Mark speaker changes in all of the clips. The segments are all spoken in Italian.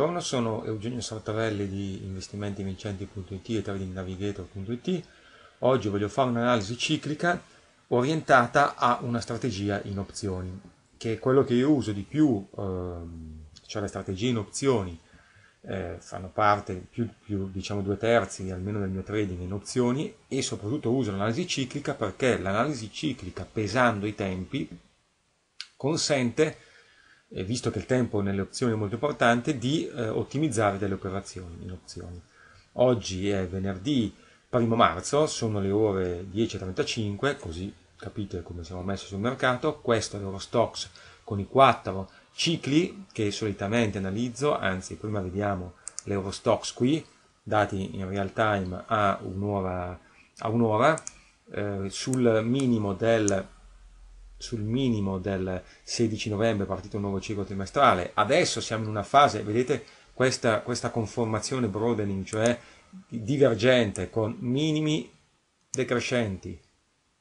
Speaker 1: Buongiorno, sono Eugenio Sartarelli di investimentivincenti.it e tradingnavigator.it. Oggi voglio fare un'analisi ciclica orientata a una strategia in opzioni, che è quello che io uso di più, ehm, cioè le strategie in opzioni eh, fanno parte più, più, diciamo due terzi almeno del mio trading in opzioni e soprattutto uso l'analisi ciclica perché l'analisi ciclica pesando i tempi consente visto che il tempo nelle opzioni è molto importante, di eh, ottimizzare delle operazioni in opzioni. Oggi è venerdì 1 marzo, sono le ore 10.35, così capite come siamo messi sul mercato. Questo è l'Eurostox con i quattro cicli che solitamente analizzo, anzi prima vediamo l'Eurostox qui, dati in real time a un'ora, a un'ora eh, sul minimo del sul minimo del 16 novembre partito un nuovo ciclo trimestrale. Adesso siamo in una fase, vedete questa, questa conformazione broadening, cioè divergente con minimi decrescenti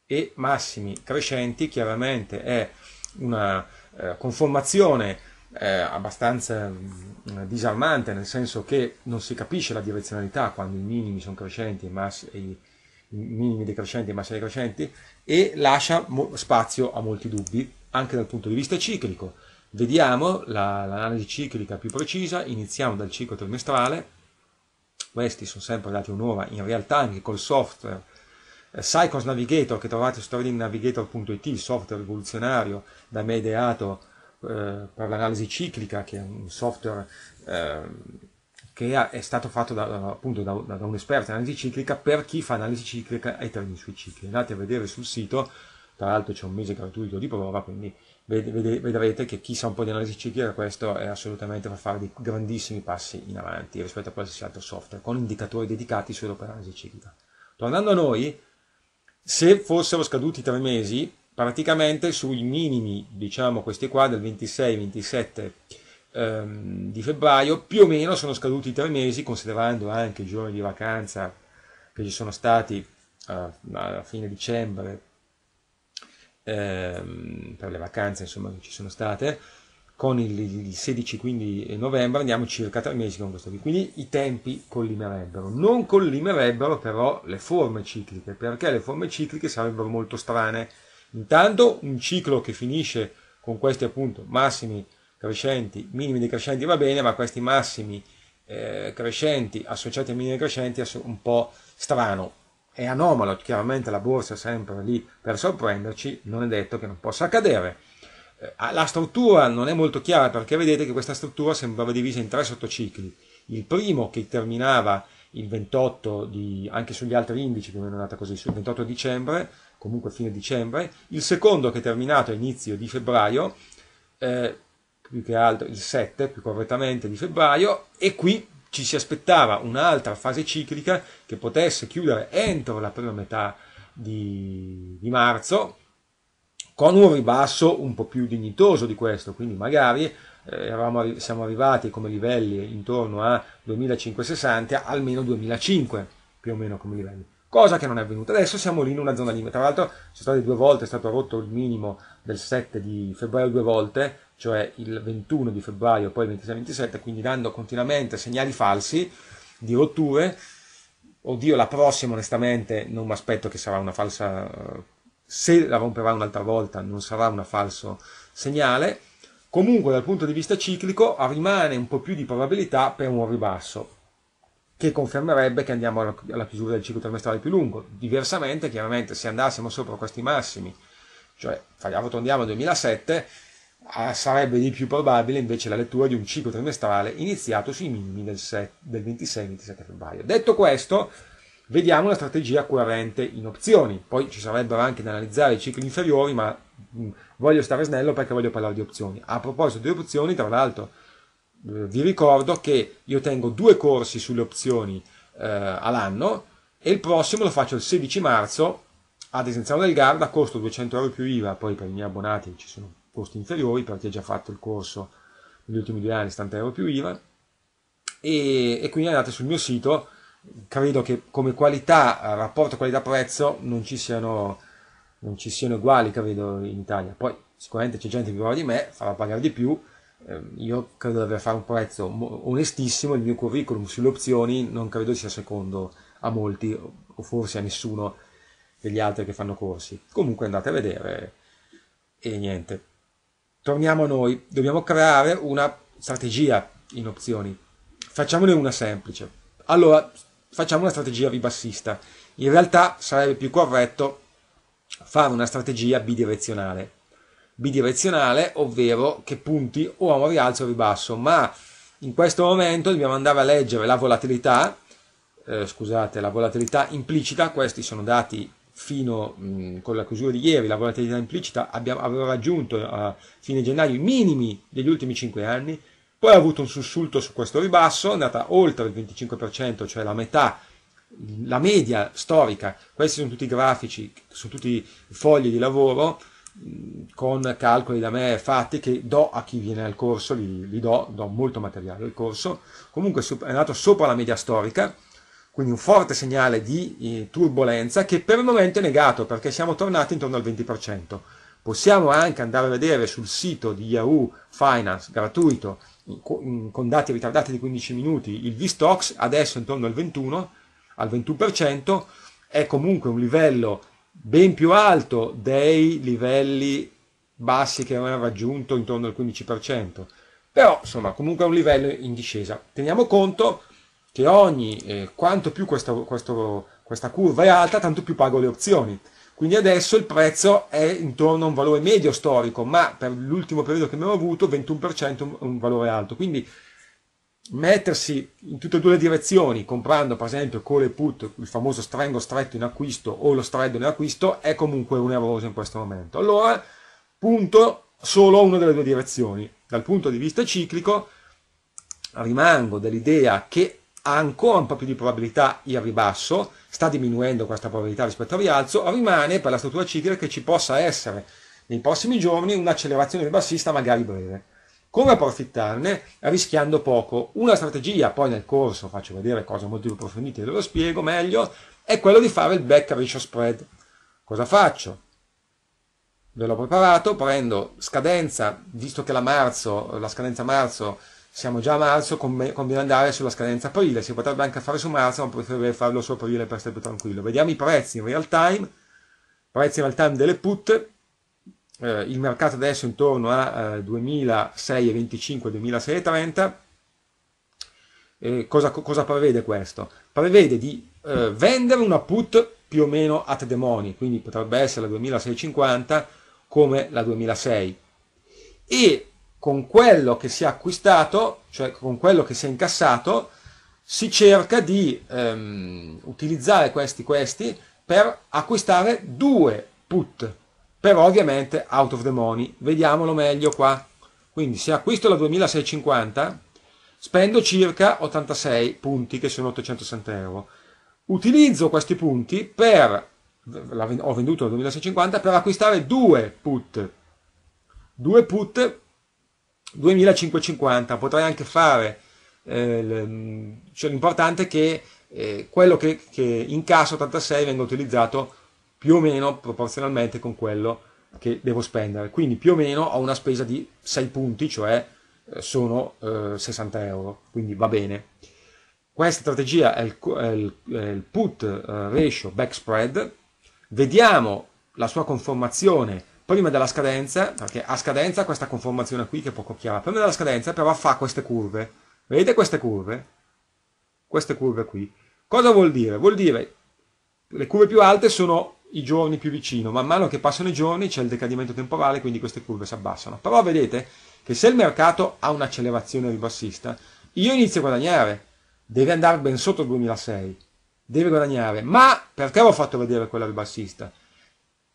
Speaker 1: e massimi crescenti, chiaramente è una eh, conformazione eh, abbastanza mh, mm, disarmante, nel senso che non si capisce la direzionalità quando i minimi sono crescenti e i, mass- e i minimi decrescenti e massimi decrescenti e lascia spazio a molti dubbi anche dal punto di vista ciclico. Vediamo l'analisi ciclica più precisa, iniziamo dal ciclo trimestrale, questi sono sempre dati un'ora, in realtà anche col software eh, Cycons Navigator che trovate su tradingnavigator.it, il software rivoluzionario da me ideato eh, per l'analisi ciclica, che è un software eh, che è stato fatto da, appunto da, da, un esperto in analisi ciclica per chi fa analisi ciclica ai termini sui cicli. Andate a vedere sul sito, tra l'altro c'è un mese gratuito di prova, quindi ved- ved- vedrete che chi sa un po' di analisi ciclica questo è assolutamente per fare dei grandissimi passi in avanti rispetto a qualsiasi altro software, con indicatori dedicati solo per analisi ciclica. Tornando a noi, se fossero scaduti tre mesi, praticamente sui minimi, diciamo questi qua, del 26, 27 ehm, di febbraio, più o meno sono scaduti i tre mesi, considerando anche i giorni di vacanza che ci sono stati eh, alla fine dicembre, ehm, per le vacanze insomma, che ci sono state, con il, il 16-15 novembre andiamo circa tre mesi con questo qui, quindi i tempi collimerebbero, non collimerebbero però le forme cicliche, perché le forme cicliche sarebbero molto strane. Intanto un ciclo che finisce con questi appunto massimi crescenti, minimi decrescenti va bene, ma questi massimi eh, crescenti associati ai minimi crescenti è un po' strano. È anomalo, chiaramente la borsa è sempre lì per sorprenderci, non è detto che non possa accadere. Eh, la struttura non è molto chiara perché vedete che questa struttura sembrava divisa in tre sottocicli. Il primo che terminava il 28 di, anche sugli altri indici più o è andata così, sul 28 dicembre, comunque fine dicembre, il secondo che è terminato a inizio di febbraio, eh, più che altro il 7 più correttamente di febbraio e qui ci si aspettava un'altra fase ciclica che potesse chiudere entro la prima metà di, di marzo con un ribasso un po' più dignitoso di questo, quindi magari eh, Eravamo, siamo arrivati come livelli intorno a 2560, almeno 2005 più o meno come livelli. Cosa che non è avvenuta. Adesso siamo lì in una zona limite. Tra l'altro sono state due volte, è stato rotto il minimo del 7 di febbraio due volte, cioè il 21 di febbraio, poi il 26-27, quindi dando continuamente segnali falsi di rotture. Oddio, la prossima onestamente non mi aspetto che sarà una falsa, se la romperà un'altra volta non sarà un falso segnale. Comunque dal punto di vista ciclico rimane un po' più di probabilità per un ribasso, che confermerebbe che andiamo alla, chiusura del ciclo trimestrale più lungo. Diversamente, chiaramente, se andassimo sopra questi massimi, cioè arrotondiamo al 2007, Ah, sarebbe di più probabile invece la lettura di un ciclo trimestrale iniziato sui minimi del, del 26-27 febbraio. Detto questo, vediamo la strategia coerente in opzioni, poi ci sarebbero anche da analizzare i cicli inferiori, ma mm, voglio stare snello perché voglio parlare di opzioni. A proposito di opzioni, tra l'altro, eh, vi ricordo che io tengo due corsi sulle opzioni eh, all'anno e il prossimo lo faccio il 16 marzo ad Esenziano del Garda, costo 200 euro più IVA, poi per i miei abbonati ci sono costi inferiori per chi ha già fatto il corso negli ultimi due anni, stante euro più IVA. E, e quindi andate sul mio sito, credo che come qualità, eh, rapporto qualità-prezzo, non ci siano, non ci siano uguali, credo, in Italia. Poi sicuramente c'è gente più brava di me, farà pagare di più. Eh, io credo di aver fatto un prezzo onestissimo, il mio curriculum sulle opzioni non credo sia secondo a molti o forse a nessuno degli altri che fanno corsi. Comunque andate a vedere e niente torniamo a noi, dobbiamo creare una strategia in opzioni. Facciamone una semplice. Allora, facciamo una strategia ribassista. In realtà sarebbe più corretto fare una strategia bidirezionale. Bidirezionale, ovvero che punti o a un rialzo o ribasso, ma in questo momento dobbiamo andare a leggere la volatilità, eh, scusate, la volatilità implicita, questi sono dati fino mh, con la chiusura di ieri, la volatilità implicita abbiamo, aveva raggiunto eh, a fine gennaio i minimi degli ultimi 5 anni, poi ha avuto un sussulto su questo ribasso, è andata oltre il 25%, cioè la metà, la media storica, questi sono tutti i grafici, sono tutti i fogli di lavoro con calcoli da me fatti che do a chi viene al corso, li, li do, do molto materiale al corso, comunque è andato sopra la media storica, quindi un forte segnale di eh, turbolenza che per il momento è negato perché siamo tornati intorno al 20%. Possiamo anche andare a vedere sul sito di Yahoo Finance gratuito con dati ritardati di 15 minuti il VSTOX adesso intorno al 21, al 21% è comunque un livello ben più alto dei livelli bassi che avevano raggiunto intorno al 15%, però insomma comunque è un livello in discesa. Teniamo conto che ogni, eh, quanto più questa, questo, questa curva è alta, tanto più pago le opzioni. Quindi adesso il prezzo è intorno a un valore medio storico, ma per l'ultimo periodo che abbiamo avuto 21% è un valore alto. Quindi mettersi in tutte e due le direzioni, comprando per esempio con le put il famoso strengo stretto in acquisto o lo stretto in acquisto, è comunque un errore in questo momento. Allora, punto solo una delle due direzioni. Dal punto di vista ciclico rimango dell'idea che ha ancora un po' più di probabilità il ribasso, sta diminuendo questa probabilità rispetto al rialzo, rimane per la struttura ciclica che ci possa essere nei prossimi giorni un'accelerazione ribassista magari breve. Come approfittarne? Rischiando poco. Una strategia, poi nel corso faccio vedere cose molto più approfondite, ve lo spiego meglio, è quello di fare il back ratio spread. Cosa faccio? Ve l'ho preparato, prendo scadenza, visto che la, marzo, la scadenza marzo siamo già a marzo, conviene andare sulla scadenza aprile, si potrebbe anche fare su marzo, ma preferirei farlo su aprile per stare più tranquillo. Vediamo i prezzi in real time, prezzi in real time delle put, eh, il mercato adesso è intorno a eh, 2006,25-2630, eh, cosa, cosa, prevede questo? Prevede di eh, vendere una put più o meno a the quindi potrebbe essere la 2650 come la 2006 e con quello che si è acquistato, cioè con quello che si è incassato, si cerca di ehm, utilizzare questi, questi per acquistare due put, però ovviamente out of the money. Vediamolo meglio qua. Quindi se acquisto la 2650, spendo circa 86 punti, che sono 860 euro. Utilizzo questi punti per, ho venduto la 2650, per acquistare due put. Due put 2550, potrei anche fare, eh, mm, cioè l'importante è che eh, quello che, che in 86 venga utilizzato più o meno proporzionalmente con quello che devo spendere, quindi più o meno ho una spesa di 6 punti, cioè eh, sono eh, 60 euro, quindi va bene. Questa strategia è il, è il, è il put eh, ratio back spread, vediamo la sua conformazione prima della scadenza, perché a scadenza questa conformazione qui che è poco chiara, prima della scadenza però fa queste curve. Vedete queste curve? Queste curve qui. Cosa vuol dire? Vuol dire le curve più alte sono i giorni più vicino, man mano che passano i giorni c'è il decadimento temporale, quindi queste curve si abbassano. Però vedete che se il mercato ha un'accelerazione ribassista, io inizio a guadagnare, deve andare ben sotto il 2006, deve guadagnare, ma perché l'ho fatto vedere quella ribassista?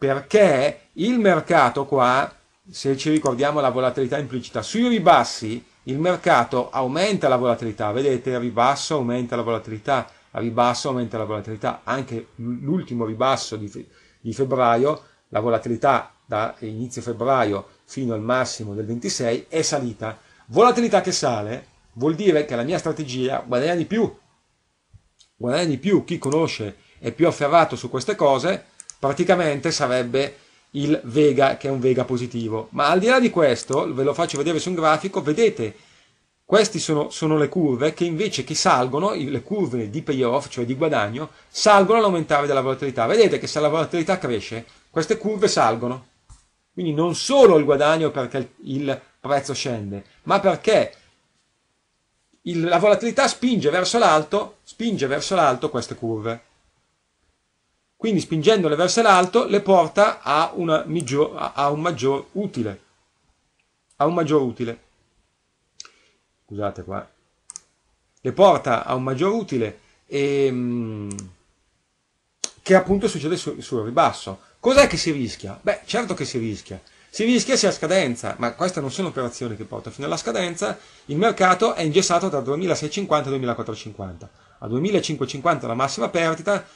Speaker 1: perché il mercato qua, se ci ricordiamo la volatilità implicita, sui ribassi il mercato aumenta la volatilità, vedete, ribasso aumenta la volatilità, ribasso aumenta la volatilità, anche l'ultimo ribasso di, fe di, febbraio, la volatilità da inizio febbraio fino al massimo del 26 è salita. Volatilità che sale vuol dire che la mia strategia guadagna di più, guadagna di più chi conosce è più afferrato su queste cose, praticamente sarebbe il vega che è un vega positivo. Ma al di là di questo, ve lo faccio vedere su un grafico, vedete, queste sono, sono le curve che invece che salgono, le curve di payoff, cioè di guadagno, salgono all'aumentare della volatilità. Vedete che se la volatilità cresce, queste curve salgono. Quindi non solo il guadagno perché il prezzo scende, ma perché il, la volatilità spinge verso l'alto, spinge verso l'alto queste curve. Quindi spingendole verso l'alto le porta a, migio, a, un maggior utile. A un maggior utile. Scusate qua. Le porta a un maggior utile e, ehm, che appunto succede su, sul ribasso. Cos'è che si rischia? Beh, certo che si rischia. Si rischia sia a scadenza, ma queste non sono operazioni che portano fino alla scadenza. Il mercato è ingessato tra 2650 e 2450. A 2550 la massima perdita,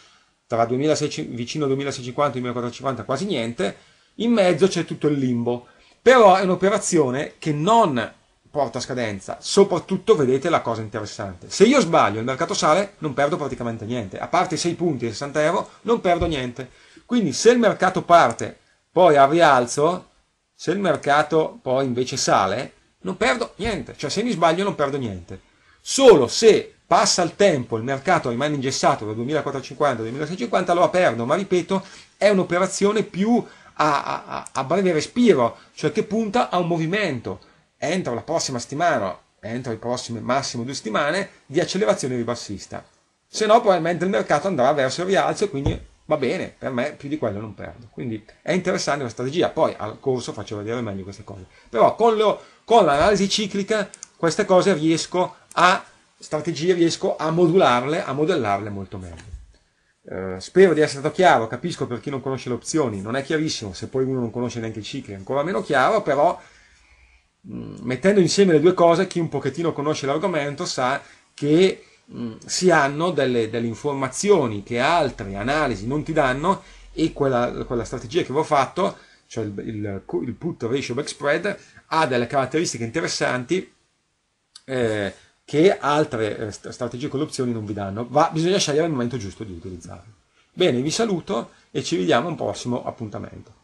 Speaker 1: tra 2600, vicino al 2650 e 1450 quasi niente, in mezzo c'è tutto il limbo. Però è un'operazione che non porta a scadenza, soprattutto vedete la cosa interessante. Se io sbaglio il mercato sale non perdo praticamente niente, a parte 6 punti e 60 euro non perdo niente. Quindi se il mercato parte poi al rialzo, se il mercato poi invece sale, non perdo niente, cioè se mi sbaglio non perdo niente. Solo se Passa il tempo, il mercato rimane ingessato da 2450 a 2650, lo perdo, ma ripeto, è un'operazione più a, a, a, breve respiro, cioè che punta a un movimento entro la prossima settimana, entro le prossime massimo due settimane, di accelerazione ribassista. Se no probabilmente il mercato andrà verso il rialzo e quindi va bene, per me più di quello non perdo. Quindi è interessante la strategia, poi al corso faccio vedere meglio queste cose. Però con, lo, con l'analisi ciclica queste cose riesco a strategie riesco a modularle, a modellarle molto meglio. Eh, spero di essere stato chiaro, capisco per chi non conosce le opzioni, non è chiarissimo, se poi uno non conosce neanche i cicli è ancora meno chiaro, però mh, mm, mettendo insieme le due cose, chi un pochettino conosce l'argomento sa che mh, mm, si hanno delle, delle, informazioni che altre analisi non ti danno e quella, quella strategia che avevo fatto, cioè il, il, il put ratio backspread, ha delle caratteristiche interessanti eh, che altre eh, strategie con le opzioni non vi danno, ma bisogna scegliere il momento giusto di utilizzarle. Bene, vi saluto e ci vediamo a un prossimo appuntamento.